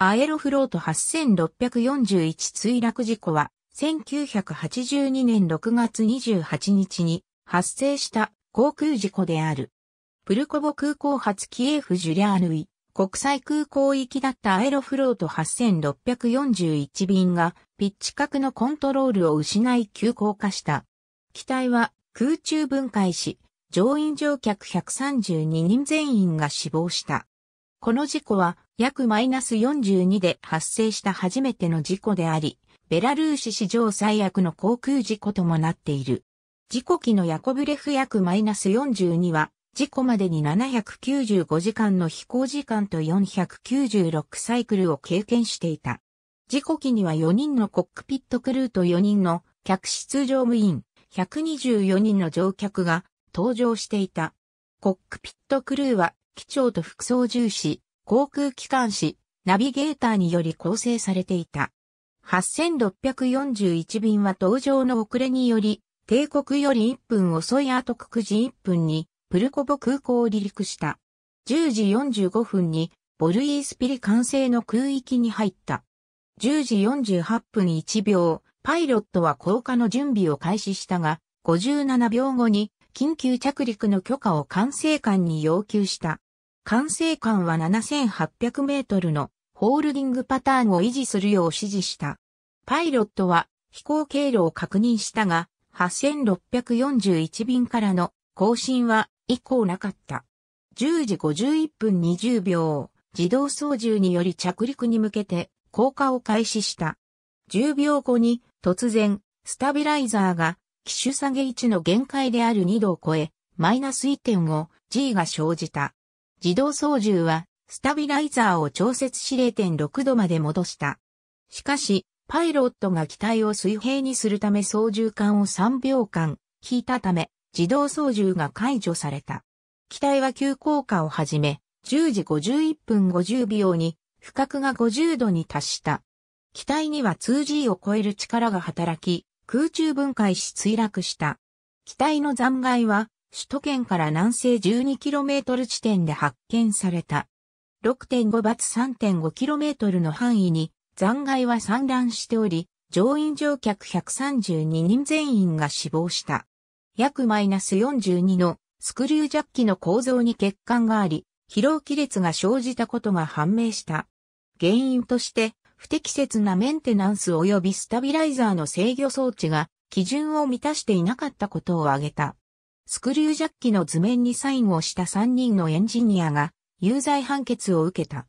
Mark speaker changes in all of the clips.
Speaker 1: アエロフロート8641墜落事故は、1982年6月28日に発生した航空事故である。プルコボ空港発キエフ・ジュリャーヌイ国際空港行きだったアエロフロート8641便がピッチ角のコントロールを失い急降下した。機体は空中分解し、乗員乗客132人全員が死亡した。この事故は約マイナス42で発生した初めての事故であり、ベラルーシ史上最悪の航空事故ともなっている。事故機のヤコブレフ約マイナス42は、事故までに795時間の飛行時間と496サイクルを経験していた。事故機には4人のコックピットクルーと4人の客室乗務員、124人の乗客が搭乗していた。コックピットクルーは機長と副操縦士、航空機関士、ナビゲーターにより構成されていた。8641便は登場の遅れにより、帝国より1分遅い後9時1分に、プルコボ空港を離陸した。10時45分に、ボルイースピリ完成の空域に入った。10時48分1秒、パイロットは降下の準備を開始したが、57秒後に緊急着陸の許可を管制官に要求した。管制官は7800メートルのホールディングパターンを維持するよう指示した。パイロットは飛行経路を確認したが、8641便からの更新は以降なかった。10時51分20秒、自動操縦により着陸に向けて降下を開始した。10秒後に突然、スタビライザーが機種下げ1の限界である2度を超え、マイナス1.5 G が生じた。自動操縦は、スタビライザーを調節し0.6度まで戻した。しかし、パイロットが機体を水平にするため操縦桿を3秒間引いたため、自動操縦が解除された。機体は急降下をはじめ、10時51分50秒に、深くが50度に達した。機体には 2G を超える力が働き、空中分解し墜落した。機体の残骸は首都圏から南西 12km 地点で発見された。6.5バツ 3.5km の範囲に残骸は散乱しており、乗員乗客132人全員が死亡した。約マイナス42のスクリュージャッキの構造に欠陥があり、疲労亀裂が生じたことが判明した。原因として、不適切なメンテナンス及びスタビライザーの制御装置が基準を満たしていなかったことを挙げた。スクリュージャッキの図面にサインをした3人のエンジニアが有罪判決を受けた。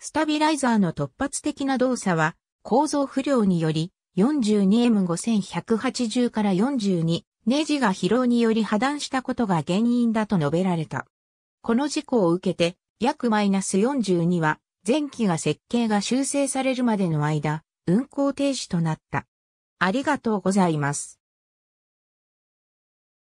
Speaker 1: スタビライザーの突発的な動作は構造不良により 42M5180 から42ネジが疲労により破断したことが原因だと述べられた。この事故を受けて約マイナス42は前期が設計が修正されるまでの間運行停止となった。ありがとうございます。